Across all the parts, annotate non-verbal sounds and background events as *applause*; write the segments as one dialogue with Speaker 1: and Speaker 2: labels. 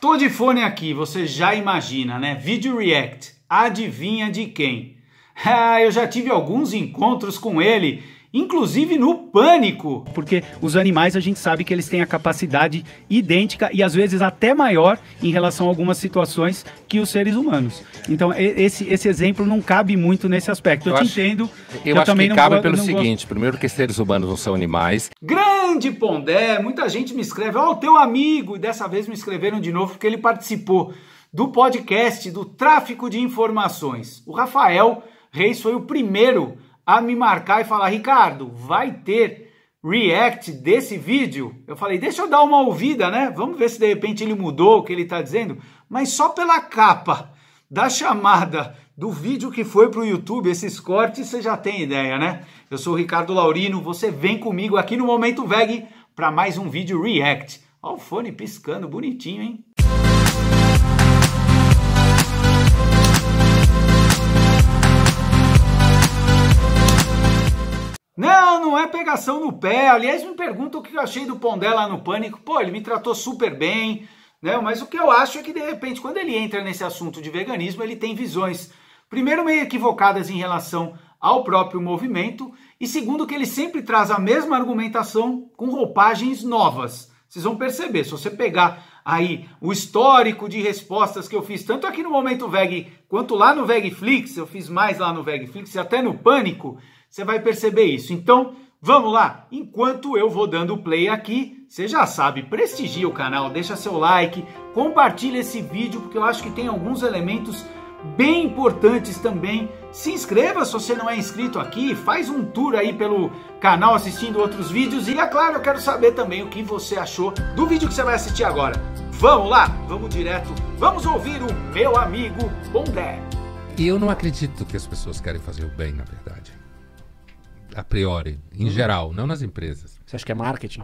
Speaker 1: Tô de fone aqui, você já imagina, né? Video React, adivinha de quem? *laughs* Ah, eu já tive alguns encontros com ele, inclusive no pânico. Porque os animais a gente sabe que eles têm a capacidade idêntica e às vezes até maior em relação a algumas situações que os seres humanos. Então esse, esse exemplo não cabe muito nesse aspecto. Eu, eu te acho, entendo. Eu, eu acho também que cabe pelo seguinte: gosto.
Speaker 2: primeiro que seres humanos não são animais.
Speaker 1: Grande Grande Pondé, muita gente me escreve, ó, oh, o teu amigo, e dessa vez me escreveram de novo porque ele participou do podcast do Tráfico de Informações. O Rafael Reis foi o primeiro a me marcar e falar: Ricardo, vai ter react desse vídeo? Eu falei: deixa eu dar uma ouvida, né? Vamos ver se de repente ele mudou o que ele está dizendo. Mas só pela capa da chamada do vídeo que foi para o YouTube, esses cortes você já tem ideia, né? Eu sou o Ricardo Laurino, você vem comigo aqui no Momento VEG para mais um vídeo React. Olha o fone piscando, bonitinho, hein? Não, não é pegação no pé. Aliás, me perguntam o que eu achei do Pondé lá no Pânico. Pô, ele me tratou super bem, né? Mas o que eu acho é que, de repente, quando ele entra nesse assunto de veganismo, ele tem visões primeiro, meio equivocadas em relação ao próprio movimento, e segundo, que ele sempre traz a mesma argumentação com roupagens novas. Vocês vão perceber, se você pegar aí o histórico de respostas que eu fiz, tanto aqui no Momento VEG quanto lá no VEGFlix, eu fiz mais lá no VEGFlix e até no Pânico, você vai perceber isso. Então, vamos lá! Enquanto eu vou dando play aqui, você já sabe, prestigia o canal, deixa seu like, compartilha esse vídeo, porque eu acho que tem alguns elementos bem importantes também. Se inscreva se você não é inscrito aqui, faz um tour aí pelo canal assistindo outros vídeos e é claro, eu quero saber também o que você achou do vídeo que você vai assistir agora. Vamos lá, vamos direto, vamos ouvir o meu amigo Pondé.
Speaker 2: E eu não acredito que as pessoas querem fazer o bem, na verdade. A priori, em uhum. geral, não nas empresas. Você acha que é marketing?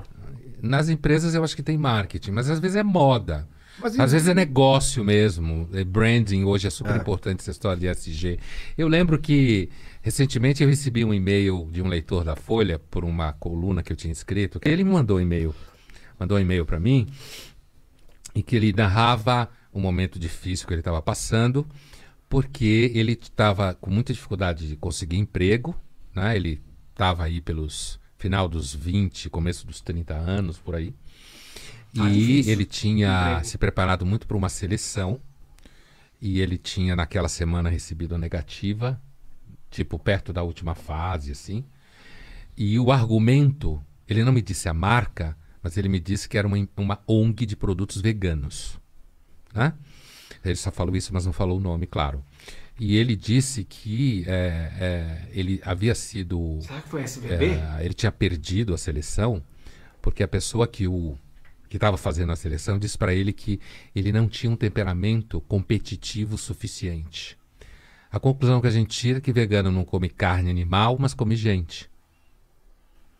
Speaker 2: Nas empresas eu acho que tem marketing, mas às vezes é moda. Mas, Às vezes é negócio mesmo. É branding hoje é super é. importante essa história de SG. Eu lembro que recentemente eu recebi um e-mail de um leitor da Folha por uma coluna que eu tinha escrito. Ele me mandou um e-mail, mandou um e-mail para mim em que ele narrava um momento difícil que ele estava passando, porque ele estava com muita dificuldade de conseguir emprego, né? Ele estava aí pelos final dos 20, começo dos 30 anos por aí. Ah, é e difícil. ele tinha se preparado muito para uma seleção. E ele tinha naquela semana recebido a negativa, tipo perto da última fase, assim. E o argumento, ele não me disse a marca, mas ele me disse que era uma, uma ONG de produtos veganos. Né? Ele só falou isso, mas não falou o nome, claro. E ele disse que é, é, ele havia sido. Será que foi SBB? É, ele tinha perdido a seleção, porque a pessoa que o que estava fazendo a seleção, disse para ele que ele não tinha um temperamento competitivo suficiente. A conclusão que a gente tira é que vegano não come carne animal, mas come gente.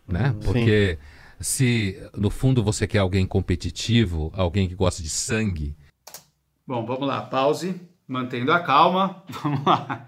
Speaker 1: Né? Hum, sim. Porque
Speaker 2: se no fundo você quer alguém competitivo, alguém que gosta de sangue.
Speaker 1: Bom, vamos lá, pause, mantendo a calma. *laughs* Vamos lá.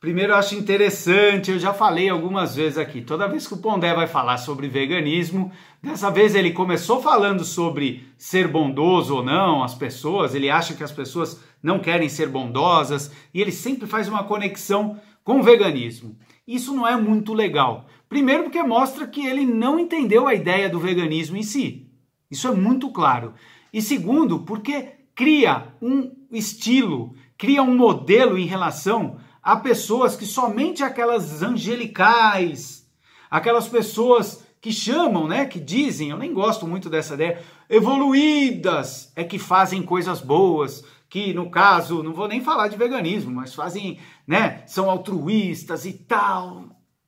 Speaker 1: Primeiro, eu acho interessante, eu já falei algumas vezes aqui, toda vez que o Pondé vai falar sobre veganismo, dessa vez ele começou falando sobre ser bondoso ou não, as pessoas, ele acha que as pessoas não querem ser bondosas, e ele sempre faz uma conexão com o veganismo. Isso não é muito legal. Primeiro, porque mostra que ele não entendeu a ideia do veganismo em si. Isso é muito claro. E segundo, porque cria um estilo, cria um modelo em relação há pessoas que somente aquelas angelicais, aquelas pessoas que chamam, né, que dizem, eu nem gosto muito dessa ideia, evoluídas, é que fazem coisas boas, que no caso, não vou nem falar de veganismo, mas fazem, né, são altruístas e tal.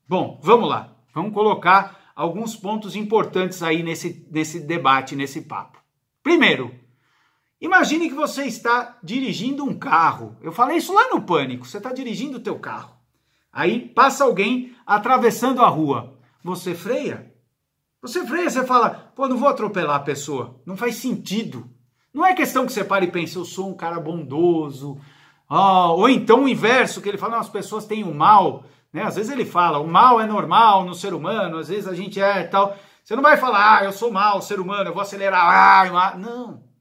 Speaker 1: Bom, vamos lá. Vamos colocar alguns pontos importantes aí nesse, nesse debate, nesse papo. Primeiro, Imagine que você está dirigindo um carro. Eu falei isso lá no pânico. Você está dirigindo o teu carro. Aí passa alguém atravessando a rua. Você freia? Você freia, você fala, pô, não vou atropelar a pessoa. Não faz sentido. Não é questão que você pare e pense, eu sou um cara bondoso. Ah, ou então o inverso, que ele fala, as pessoas têm o mal. Né? Às vezes ele fala, o mal é normal no ser humano, às vezes a gente é tal. Você não vai falar, ah, eu sou mal, ser humano, eu vou acelerar. Ah, não.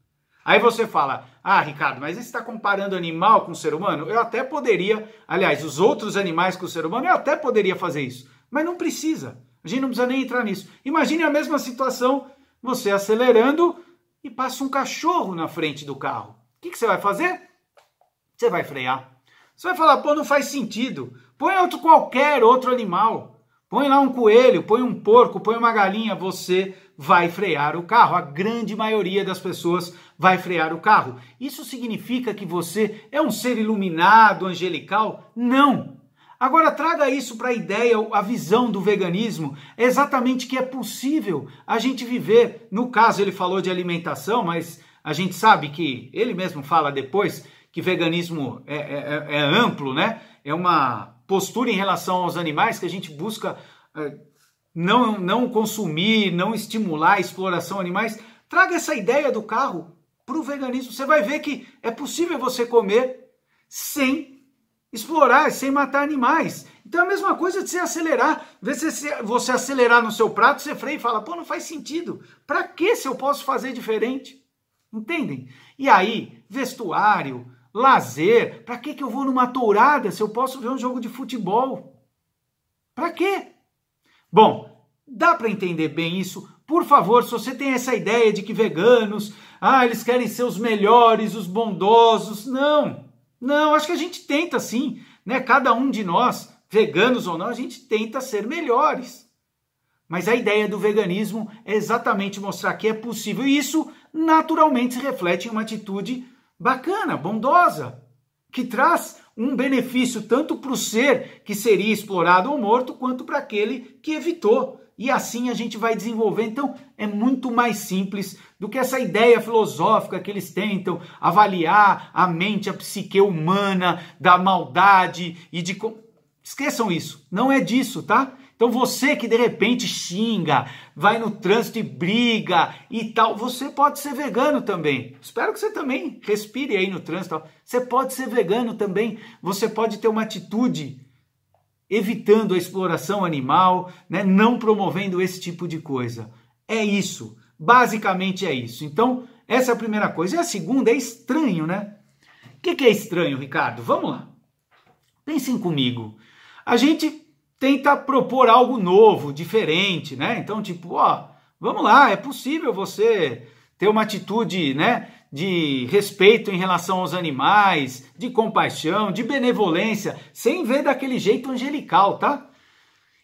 Speaker 1: Aí você fala, ah, Ricardo, mas você está comparando animal com ser humano? Eu até poderia, aliás, os outros animais com o ser humano, eu até poderia fazer isso, mas não precisa. A gente não precisa nem entrar nisso. Imagine a mesma situação, você acelerando e passa um cachorro na frente do carro. O que, que você vai fazer? Você vai frear. Você vai falar, pô, não faz sentido. Põe outro qualquer outro animal. Põe lá um coelho, põe um porco, põe uma galinha. Você vai frear o carro. A grande maioria das pessoas vai frear o carro. Isso significa que você é um ser iluminado, angelical? Não. Agora traga isso para a ideia, a visão do veganismo, é exatamente que é possível a gente viver. No caso ele falou de alimentação, mas a gente sabe que ele mesmo fala depois que veganismo é, é, é, é amplo, né? É uma postura em relação aos animais que a gente busca eh, não, não consumir, não estimular a exploração animais, traga essa ideia do carro para o veganismo. Você vai ver que é possível você comer sem explorar, sem matar animais. Então é a mesma coisa de você acelerar. Vê se você acelerar no seu prato, você freia e fala, pô, não faz sentido. Para que se eu posso fazer diferente? Entendem? E aí, vestuário, lazer, para que, eu vou numa tourada se eu posso ver um jogo de futebol? Para quê? Bom, dá para entender bem isso? Por favor, se você tem essa ideia de que veganos, ah, eles querem ser os melhores, os bondosos, não. Não, acho que a gente tenta sim, né? Cada um de nós, veganos ou não, a gente tenta ser melhores. Mas a ideia do veganismo é exatamente mostrar que é possível e isso naturalmente se reflete em uma atitude bacana, bondosa, que traz um benefício tanto para o ser que seria explorado ou morto, quanto para aquele que evitou. E assim a gente vai desenvolver. Então, é muito mais simples do que essa ideia filosófica que eles tentam avaliar a mente, a psique humana, da maldade e de. Esqueçam isso, não é disso, tá? Então você que de repente xinga, vai no trânsito e briga e tal, você pode ser vegano também. Espero que você também respire aí no trânsito. Você pode ser vegano também. Você pode ter uma atitude evitando a exploração animal, né? não promovendo esse tipo de coisa. É isso. Basicamente é isso. Então, essa é a primeira coisa. E a segunda é estranho, né? O que, que é estranho, Ricardo? Vamos lá. Pensem comigo. A gente tenta propor algo novo, diferente, né? Então, tipo, ó, vamos lá, é possível você ter uma atitude, né, de respeito em relação aos animais, de compaixão, de benevolência, sem ver daquele jeito angelical, tá?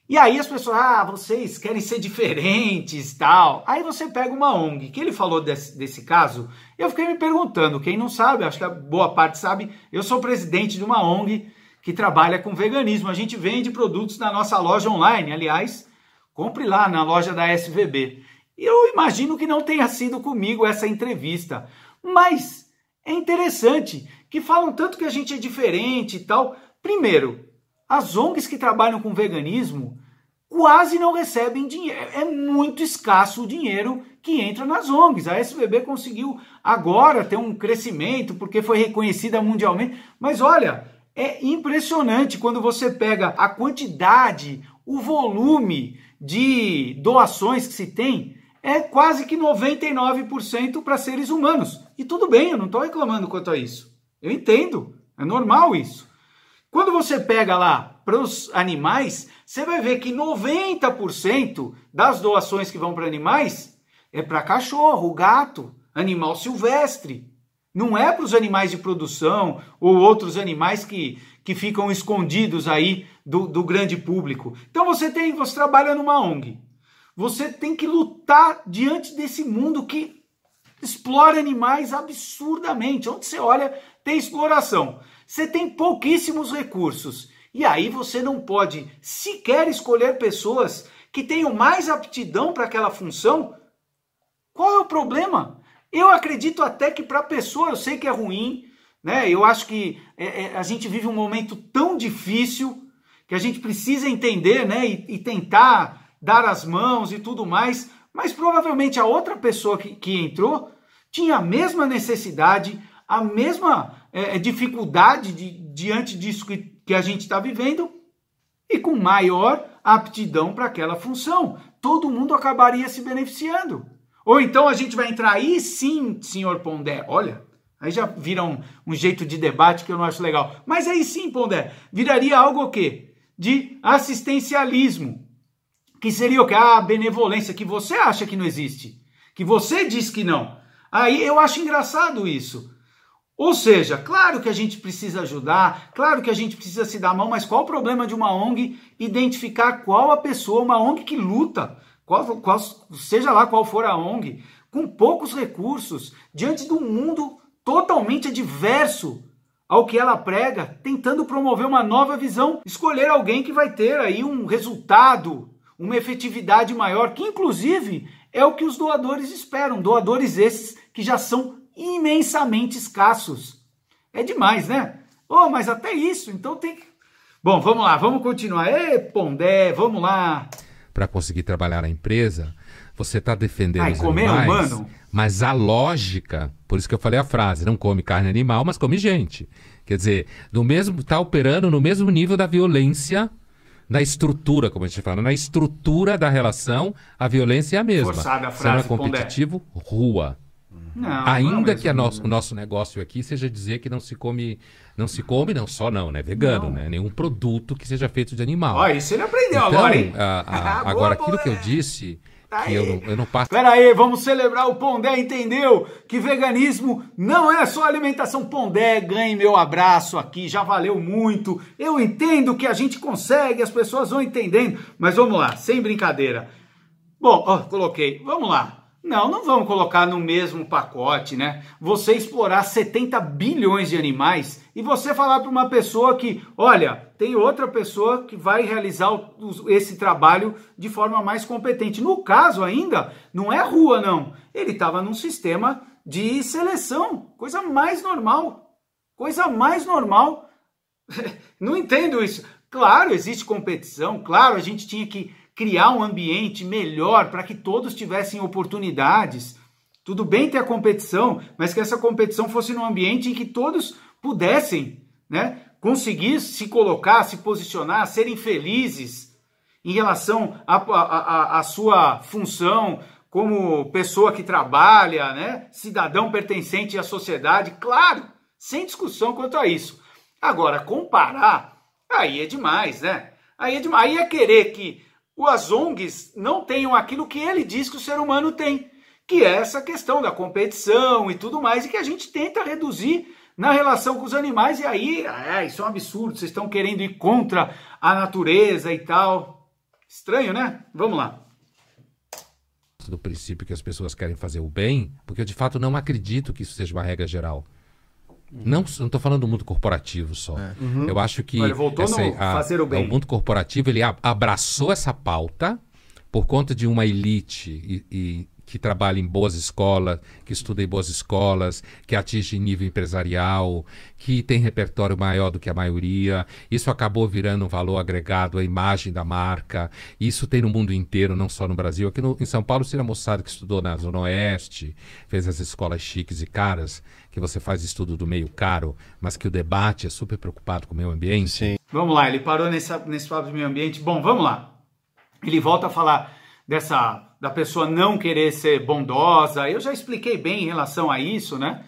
Speaker 1: E aí as pessoas, ah, vocês querem ser diferentes tal. Aí você pega uma ONG, que ele falou desse, desse caso, eu fiquei me perguntando, quem não sabe, acho que a boa parte sabe, eu sou presidente de uma ONG que trabalha com veganismo. A gente vende produtos na nossa loja online, aliás, compre lá na loja da SVB. Eu imagino que não tenha sido comigo essa entrevista, mas é interessante que falam tanto que a gente é diferente e tal. Primeiro, as ONGs que trabalham com veganismo quase não recebem dinheiro. É muito escasso o dinheiro que entra nas ONGs. A SBB conseguiu agora ter um crescimento porque foi reconhecida mundialmente. Mas olha, é impressionante quando você pega a quantidade, o volume de doações que se tem, é quase que 99% para seres humanos. E tudo bem, eu não estou reclamando quanto a isso. Eu entendo, é normal isso. Quando você pega lá para os animais, você vai ver que 90% das doações que vão para animais é para cachorro, gato, animal silvestre. Não é para os animais de produção ou outros animais que, que ficam escondidos aí do, do grande público. Então você tem, você trabalha numa ONG. Você tem que lutar diante desse mundo que explora animais absurdamente. Onde você olha, tem exploração. Você tem pouquíssimos recursos. E aí você não pode sequer escolher pessoas que tenham mais aptidão para aquela função. Qual é o problema? Eu acredito até que para a pessoa, eu sei que é ruim, né? Eu acho que é, é, a gente vive um momento tão difícil que a gente precisa entender, né? E, e tentar dar as mãos e tudo mais. Mas provavelmente a outra pessoa que, que entrou tinha a mesma necessidade, a mesma é, é dificuldade de, diante disso que, que a gente está vivendo e com maior aptidão para aquela função. Todo mundo acabaria se beneficiando. Ou então a gente vai entrar aí sim, senhor Pondé. Olha, aí já viram um, um, jeito de debate que eu não acho legal. Mas aí sim, Pondé, viraria algo o quê? De assistencialismo. Que seria o quê? A ah, benevolência que você acha que não existe. Que você diz que não. Aí eu acho engraçado isso. Ou seja, claro que a gente precisa ajudar, claro que a gente precisa se dar a mão, mas qual o problema de uma ONG identificar qual a pessoa, uma ONG que luta qual, qual, seja lá qual for a ONG, com poucos recursos, diante de um mundo totalmente adverso ao que ela prega, tentando promover uma nova visão, escolher alguém que vai ter aí um resultado, uma efetividade maior, que inclusive é o que os doadores esperam, doadores esses que já são imensamente escassos. É demais, né? Oh, mas até isso, então tem que. Bom, vamos lá, vamos continuar. Ê, Pondé, vamos lá
Speaker 2: para conseguir trabalhar na empresa, você está defendendo Ai, os comer é animais, humano. mas a lógica, por isso que eu falei a frase, não come carne animal, mas come gente. Quer dizer, no mesmo está operando no mesmo nível da violência na estrutura, como a gente fala, na estrutura da relação, a violência é a mesma. Forçada a frase, Se não é competitivo, Pondé. rua. Não, é Ainda não que o nosso negócio aqui seja dizer que não se come não se come, não, só não, né? Vegano, não. né? Nenhum produto que seja feito de animal. Ó, isso ele aprendeu então, agora, hein? A, a, *laughs* boa, agora, boa, aquilo que eu né? disse. Aí. Tá que eu não, eu não passo. Pera
Speaker 1: aí, vamos celebrar o Pondé entendeu que veganismo não é só alimentação. Pondé, ganhe meu abraço aqui, já valeu muito. Eu entendo que a gente consegue, as pessoas vão entendendo, mas vamos lá, sem brincadeira. Bom, ó, coloquei. Vamos lá. Não, não vamos colocar no mesmo pacote, né? Você explorar 70 bilhões de animais e você falar para uma pessoa que, olha, tem outra pessoa que vai realizar o, esse trabalho de forma mais competente. No caso ainda, não é rua não. Ele estava num sistema de seleção, coisa mais normal. Coisa mais normal. *laughs* não entendo isso. Claro, existe competição, claro, a gente tinha que criar um ambiente melhor para que todos tivessem oportunidades. Tudo bem ter a competição, mas que essa competição fosse num ambiente em que todos pudessem, né, conseguir se colocar, se posicionar, serem felizes em relação à sua função como pessoa que trabalha, né, cidadão pertencente à sociedade, claro, sem discussão quanto a isso. Agora, comparar, aí é demais, né? Aí é, demais. Aí é querer que as ONGs não tenham aquilo que ele diz que o ser humano tem, que é essa questão da competição e tudo mais, e que a gente tenta reduzir na relação com os animais, e aí, é, isso é um absurdo, vocês estão querendo ir contra a natureza e tal. Estranho, né? Vamos lá.
Speaker 2: Do princípio que as pessoas querem fazer o bem, porque eu de fato não acredito que isso seja uma regra geral. Não estou falando do mundo corporativo só. É. Uhum. Eu acho que ele essa, a, o, bem é, o mundo corporativo ele abraçou essa pauta por conta de uma elite e, e que trabalha em boas escolas, que estuda em boas escolas, que atinge nível empresarial, que tem repertório maior do que a maioria. Isso acabou virando um valor agregado à imagem da marca. Isso tem no mundo inteiro, não só no Brasil. Aqui no, em São Paulo, seria moçada que estudou na Zona Oeste, fez as escolas chiques e caras, que você faz estudo do meio caro, mas que o debate é super preocupado com o meio ambiente. Sim.
Speaker 1: Vamos lá, ele parou nessa, nesse papo do meio ambiente. Bom, vamos lá. Ele volta a falar dessa da pessoa não querer ser bondosa. Eu já expliquei bem em relação a isso, né?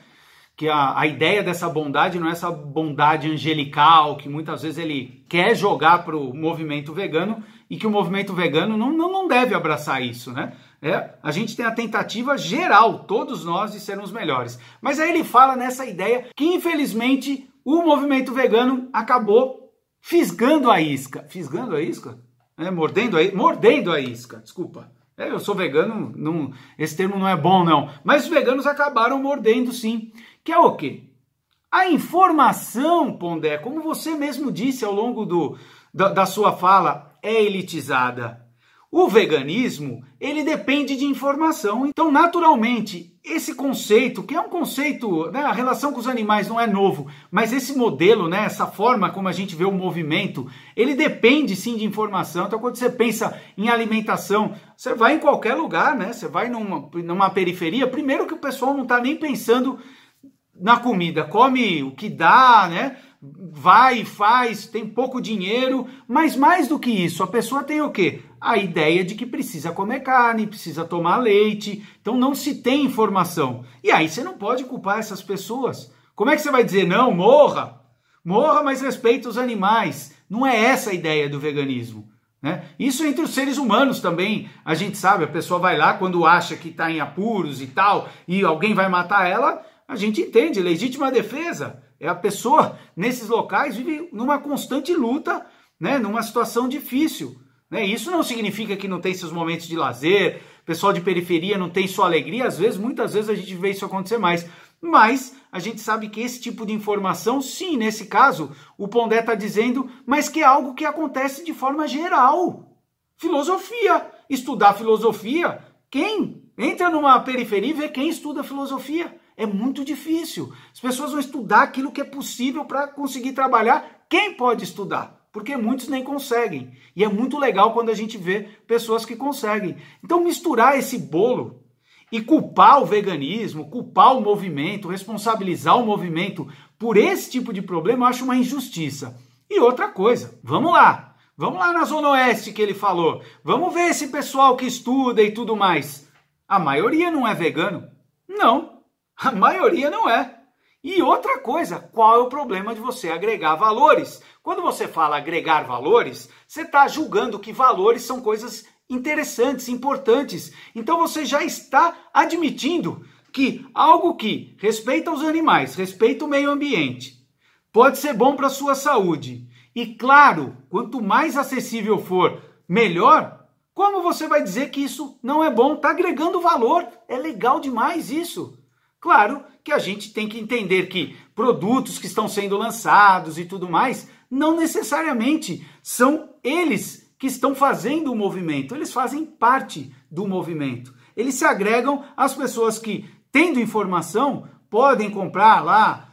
Speaker 1: Que a, a ideia dessa bondade não é essa bondade angelical que muitas vezes ele quer jogar para o movimento vegano e que o movimento vegano não, não, não deve abraçar isso, né? É, a gente tem a tentativa geral, todos nós, de sermos melhores. Mas aí ele fala nessa ideia que, infelizmente, o movimento vegano acabou fisgando a isca. Fisgando a isca? né, mordendo, a, mordendo a isca, desculpa. É, eu sou vegano, não, esse termo não é bom, não. Mas os veganos acabaram mordendo, sim. Que é o quê? A informação, Pondé, como você mesmo disse ao longo do, da, da sua fala, é elitizada. O veganismo, ele depende de informação. Então, naturalmente, esse conceito, que é um conceito, né, a relação com os animais não é novo, mas esse modelo, né, essa forma como a gente vê o movimento, ele depende sim de informação. Então, quando você pensa em alimentação, você vai em qualquer lugar, né? Você vai numa, numa periferia, primeiro que o pessoal não está nem pensando na comida, come o que dá, né? vai e faz, tem pouco dinheiro, mas mais do que isso, a pessoa tem o quê? A ideia de que precisa comer carne, precisa tomar leite, então não se tem informação. E aí você não pode culpar essas pessoas. Como é que você vai dizer não, morra? Morra, mas respeita os animais. Não é essa a ideia do veganismo. Né? Isso entre os seres humanos também, a gente sabe, a pessoa vai lá quando acha que está em apuros e tal, e alguém vai matar ela, a gente entende, legítima defesa. É a pessoa nesses locais vive numa constante luta, né, numa situação difícil. Né? Isso não significa que não tem seus momentos de lazer, pessoal de periferia não tem sua alegria, às vezes, muitas vezes a gente vê isso acontecer mais. Mas a gente sabe que esse tipo de informação, sim, nesse caso, o Pondé está dizendo, mas que é algo que acontece de forma geral. Filosofia. Estudar filosofia, quem entra numa periferia e vê quem estuda filosofia. É muito difícil. As pessoas vão estudar aquilo que é possível para conseguir trabalhar. Quem pode estudar? Porque muitos nem conseguem. E é muito legal quando a gente vê pessoas que conseguem. Então, misturar esse bolo e culpar o veganismo, culpar o movimento, responsabilizar o movimento por esse tipo de problema, eu acho uma injustiça. E outra coisa, vamos lá. Vamos lá na Zona Oeste que ele falou. Vamos ver esse pessoal que estuda e tudo mais. A maioria não é vegano? Não. A maioria não é. E outra coisa, qual é o problema de você agregar valores? Quando você fala agregar valores, você está julgando que valores são coisas interessantes, importantes. Então você já está admitindo que algo que respeita os animais, respeita o meio ambiente, pode ser bom para a sua saúde. E claro, quanto mais acessível for, melhor. Como você vai dizer que isso não é bom? Está agregando valor. É legal demais isso. Claro que a gente tem que entender que produtos que estão sendo lançados e tudo mais, não necessariamente são eles que estão fazendo o movimento, eles fazem parte do movimento. Eles se agregam às pessoas que, tendo informação, podem comprar lá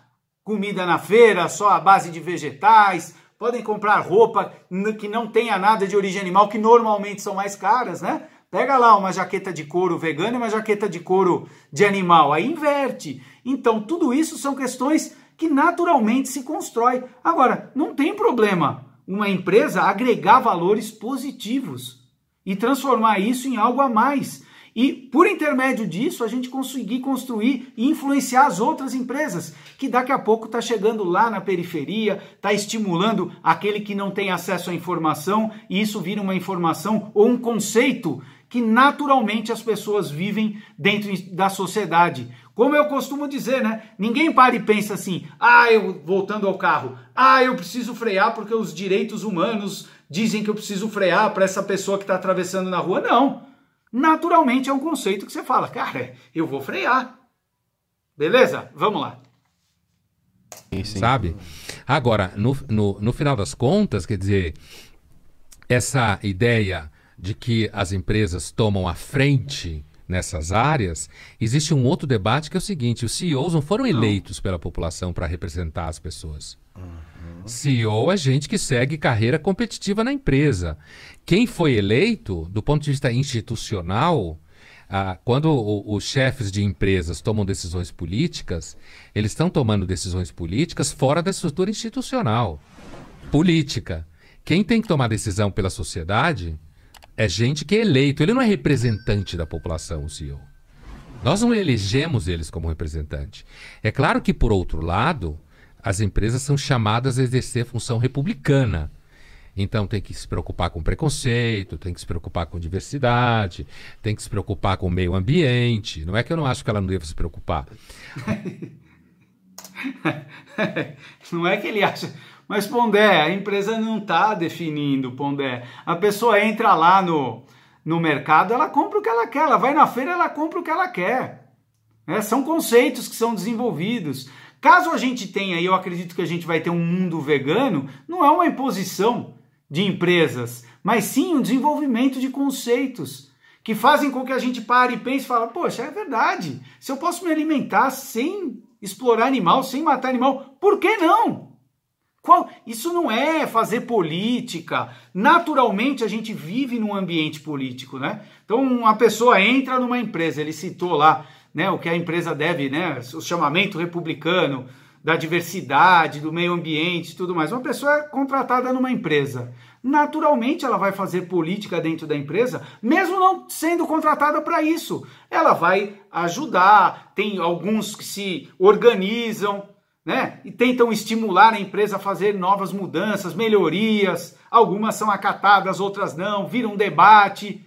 Speaker 1: comida na feira só à base de vegetais, podem comprar roupa que não tenha nada de origem animal, que normalmente são mais caras, né? Pega lá uma jaqueta de couro vegana e uma jaqueta de couro de animal, aí inverte. Então, tudo isso são questões que naturalmente se constrói. Agora, não tem problema uma empresa agregar valores positivos e transformar isso em algo a mais. E por intermédio disso, a gente conseguir construir e influenciar as outras empresas, que daqui a pouco está chegando lá na periferia, está estimulando aquele que não tem acesso à informação, e isso vira uma informação ou um conceito que naturalmente as pessoas vivem dentro da sociedade. Como eu costumo dizer, né? Ninguém para e pensa assim: "Ah, eu voltando ao carro. Ah, eu preciso frear porque os direitos humanos dizem que eu preciso frear para essa pessoa que está atravessando na rua". Não. Naturalmente é um conceito que você fala: "Cara, eu vou frear". Beleza? Vamos lá.
Speaker 2: Sim, Sabe? Agora, no, no, no final das contas, quer dizer, essa ideia de que as empresas tomam a frente nessas áreas, existe um outro debate que é o seguinte: os CEOs não foram eleitos pela população para representar as pessoas. CEO é gente que segue carreira competitiva na empresa. Quem foi eleito, do ponto de vista institucional, ah, quando os chefes de empresas tomam decisões políticas, eles estão tomando decisões políticas fora da estrutura institucional política. Quem tem que tomar decisão pela sociedade é gente que é eleito. Ele não é representante da população, o CEO. Nós não elegemos eles como representante. É claro que, por outro lado, as empresas são chamadas a exercer função republicana. Então tem que se preocupar com preconceito, tem que se preocupar com diversidade, tem que se preocupar com o meio ambiente. Não é que eu não acho que ela não deva se preocupar.
Speaker 1: *laughs* não é que ele acha. Mas Pondé, a empresa não está definindo, Pondé. A pessoa entra lá no, no mercado, ela compra o que ela quer, ela vai na feira, ela compra o que ela quer. É, são conceitos que são desenvolvidos. Caso a gente tenha, e eu acredito que a gente vai ter um mundo vegano, não é uma imposição de empresas, mas sim um desenvolvimento de conceitos que fazem com que a gente pare e pense e fale, poxa, é verdade, se eu posso me alimentar sem explorar animal, sem matar animal, por que não? Qual? Isso não é fazer política. Naturalmente a gente vive num ambiente político, né? Então uma pessoa entra numa empresa, ele citou lá, né, o que a empresa deve, né, o chamamento republicano da diversidade, do meio ambiente, tudo mais. Uma pessoa é contratada numa empresa. Naturalmente ela vai fazer política dentro da empresa, mesmo não sendo contratada para isso. Ela vai ajudar, tem alguns que se organizam, né? E tentam estimular a empresa a fazer novas mudanças, melhorias. Algumas são acatadas, outras não. Vira um debate.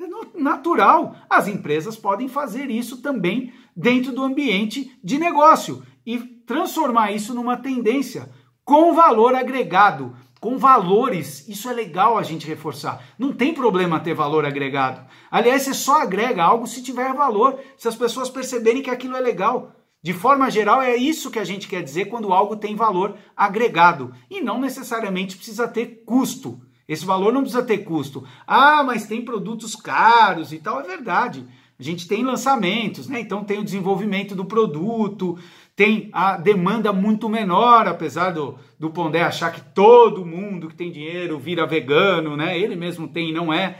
Speaker 1: É natural. As empresas podem fazer isso também dentro do ambiente de negócio e transformar isso numa tendência com valor agregado, com valores. Isso é legal a gente reforçar. Não tem problema ter valor agregado. Aliás, você só agrega algo se tiver valor, se as pessoas perceberem que aquilo é legal. De forma geral, é isso que a gente quer dizer quando algo tem valor agregado e não necessariamente precisa ter custo. Esse valor não precisa ter custo. Ah, mas tem produtos caros e tal, é verdade. A gente tem lançamentos, né? Então tem o desenvolvimento do produto, tem a demanda muito menor, apesar do, do Pondé achar que todo mundo que tem dinheiro vira vegano, né? Ele mesmo tem e não é.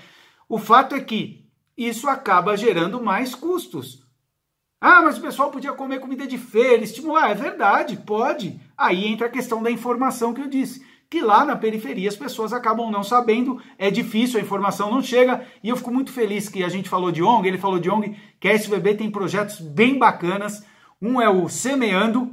Speaker 1: O fato é que isso acaba gerando mais custos. Ah, mas o pessoal podia comer comida de feira, estimular. É verdade, pode. Aí entra a questão da informação que eu disse. Que lá na periferia as pessoas acabam não sabendo, é difícil, a informação não chega. E eu fico muito feliz que a gente falou de ONG, ele falou de ONG, que a SBB tem projetos bem bacanas. Um é o Semeando,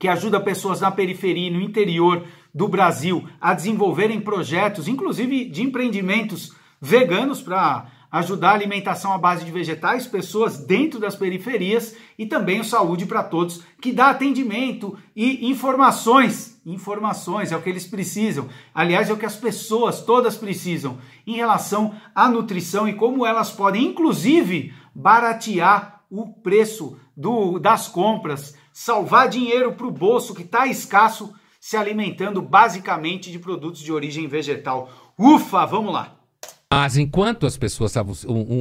Speaker 1: que ajuda pessoas na periferia e no interior do Brasil a desenvolverem projetos, inclusive de empreendimentos veganos, para ajudar a alimentação à base de vegetais, pessoas dentro das periferias e também o Saúde para Todos, que dá atendimento e informações. Informações é o que eles precisam. Aliás, é o que as pessoas todas precisam em relação à nutrição e como elas podem, inclusive, baratear o preço do, das compras, salvar dinheiro para o bolso que está escasso, se alimentando basicamente de produtos de origem vegetal. Ufa, vamos lá!
Speaker 2: Mas enquanto as pessoas estavam.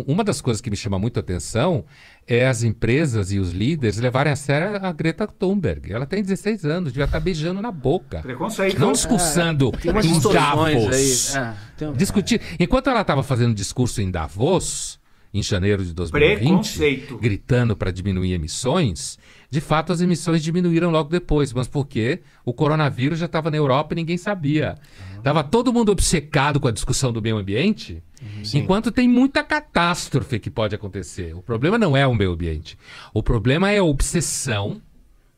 Speaker 2: Uma das coisas que me chama muito a atenção é as empresas e os líderes levarem a sério a Greta Thunberg. Ela tem 16 anos, devia estar tá beijando na boca.
Speaker 1: Preconceito. Não discursando é, em Davos. É,
Speaker 2: Discutir. Enquanto ela estava fazendo discurso em Davos, em janeiro de 2020, gritando para diminuir emissões, de fato as emissões diminuíram logo depois, mas por quê? o coronavírus já estava na Europa e ninguém sabia. Estava ah. todo mundo obcecado com a discussão do meio ambiente, uhum. Sim. enquanto tem muita catástrofe que pode acontecer. O problema não é o meio ambiente, o problema é a obsessão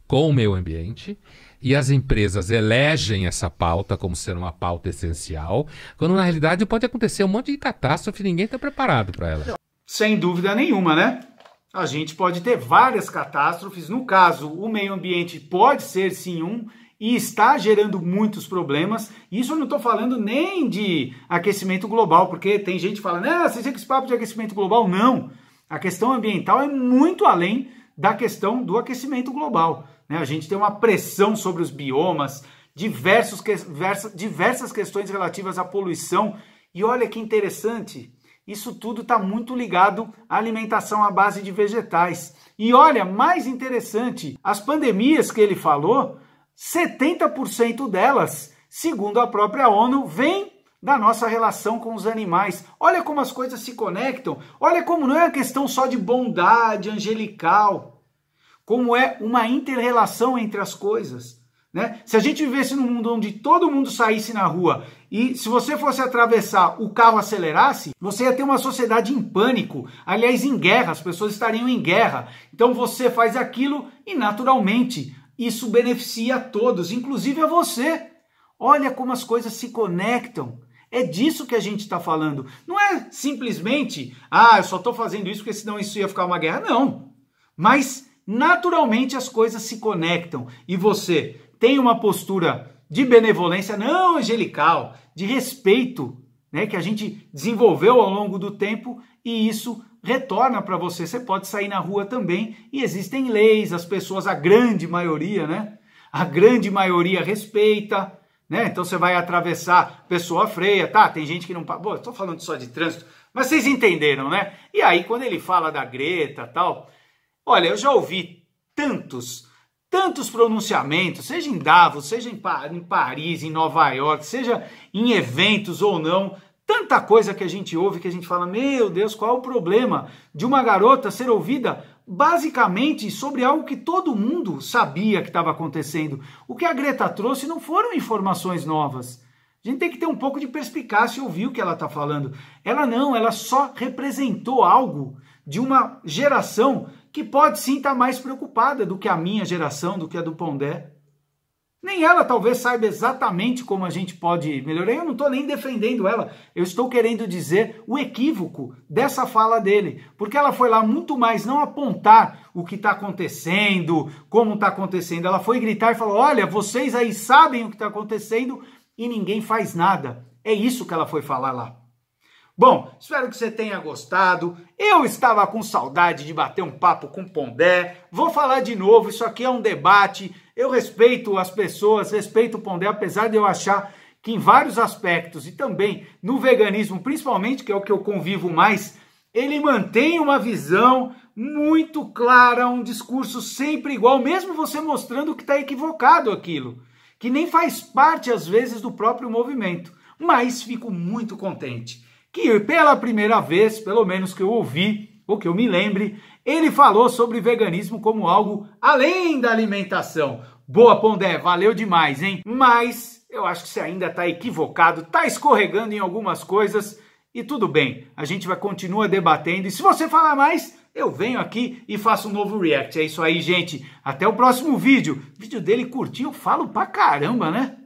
Speaker 2: com o meio ambiente e as empresas elegem essa pauta como sendo uma pauta essencial, quando na realidade pode acontecer um monte de catástrofe e ninguém está preparado para ela
Speaker 1: sem dúvida nenhuma, né? A gente pode ter várias catástrofes. No caso, o meio ambiente pode ser sim um e está gerando muitos problemas. Isso eu não estou falando nem de aquecimento global, porque tem gente falando, "né, vocês que esse papo de aquecimento global. Não. A questão ambiental é muito além da questão do aquecimento global. Né? A gente tem uma pressão sobre os biomas, diversos, diversas questões relativas à poluição. E olha que interessante, isso tudo está muito ligado à alimentação à base de vegetais. E olha, mais interessante, as pandemias que ele falou, 70% delas, segundo a própria ONU, vêm da nossa relação com os animais. Olha como as coisas se conectam. Olha como não é uma questão só de bondade angelical. Como é uma interrelação entre as coisas. Né? Se a gente vivesse num mundo onde todo mundo saísse na rua e se você fosse atravessar, o carro acelerasse, você ia ter uma sociedade em pânico, aliás, em guerra, as pessoas estariam em guerra. Então você faz aquilo e naturalmente isso beneficia a todos, inclusive a você. Olha como as coisas se conectam. É disso que a gente está falando. Não é simplesmente, ah, eu só estou fazendo isso porque senão isso ia ficar uma guerra. Não. Mas naturalmente as coisas se conectam e você tem uma postura de benevolência não angelical, de respeito, né, que a gente desenvolveu ao longo do tempo e isso retorna para você. Você pode sair na rua também e existem leis, as pessoas, a grande maioria, né? A grande maioria respeita, né? Então você vai atravessar, pessoa freia, tá? Tem gente que não. pô, estou falando só de trânsito, mas vocês entenderam, né? E aí, quando ele fala da Greta tal, olha, eu já ouvi tantos tantos pronunciamentos, seja em Davos, seja em, em Paris, em Nova York, seja em eventos ou não, tanta coisa que a gente ouve que a gente fala: meu Deus, qual é o problema de uma garota ser ouvida basicamente sobre algo que todo mundo sabia que estava acontecendo? O que a Greta trouxe não foram informações novas. A gente tem que ter um pouco de perspicácia e ouvir o que ela está falando. Ela não, ela só representou algo de uma geração que pode sim estar tá mais preocupada do que a minha geração, do que a do Pondé. Nem ela talvez saiba exatamente como a gente pode melhorar. Eu não estou nem defendendo ela. Eu estou querendo dizer o equívoco dessa fala dele. Porque ela foi lá muito mais não apontar o que está acontecendo, como está acontecendo. Ela foi gritar e falou: Olha, vocês aí sabem o que está acontecendo e ninguém faz nada. É isso que ela foi falar lá. Bom, espero que você tenha gostado. Eu estava com saudade de bater um papo com Pondé. Vou falar de novo, isso aqui é um debate. Eu respeito as pessoas, respeito o Pondé, apesar de eu achar que em vários aspectos e também no veganismo, principalmente, que é o que eu convivo mais, ele mantém uma visão muito clara, um discurso sempre igual, mesmo você mostrando que está equivocado aquilo, que nem faz parte às vezes do próprio movimento. Mas fico muito contente que pela primeira vez, pelo menos que eu ouvi, ou que eu me lembre, ele falou sobre veganismo como algo além da alimentação. Boa, Pondé, valeu demais, hein? Mas eu acho que você ainda está equivocado, está escorregando em algumas coisas e tudo bem, a gente vai continuar debatendo. E se você falar mais, eu venho aqui e faço um novo react. É isso aí, gente. Até o próximo vídeo. vídeo dele curtinho, eu falo pra caramba, né?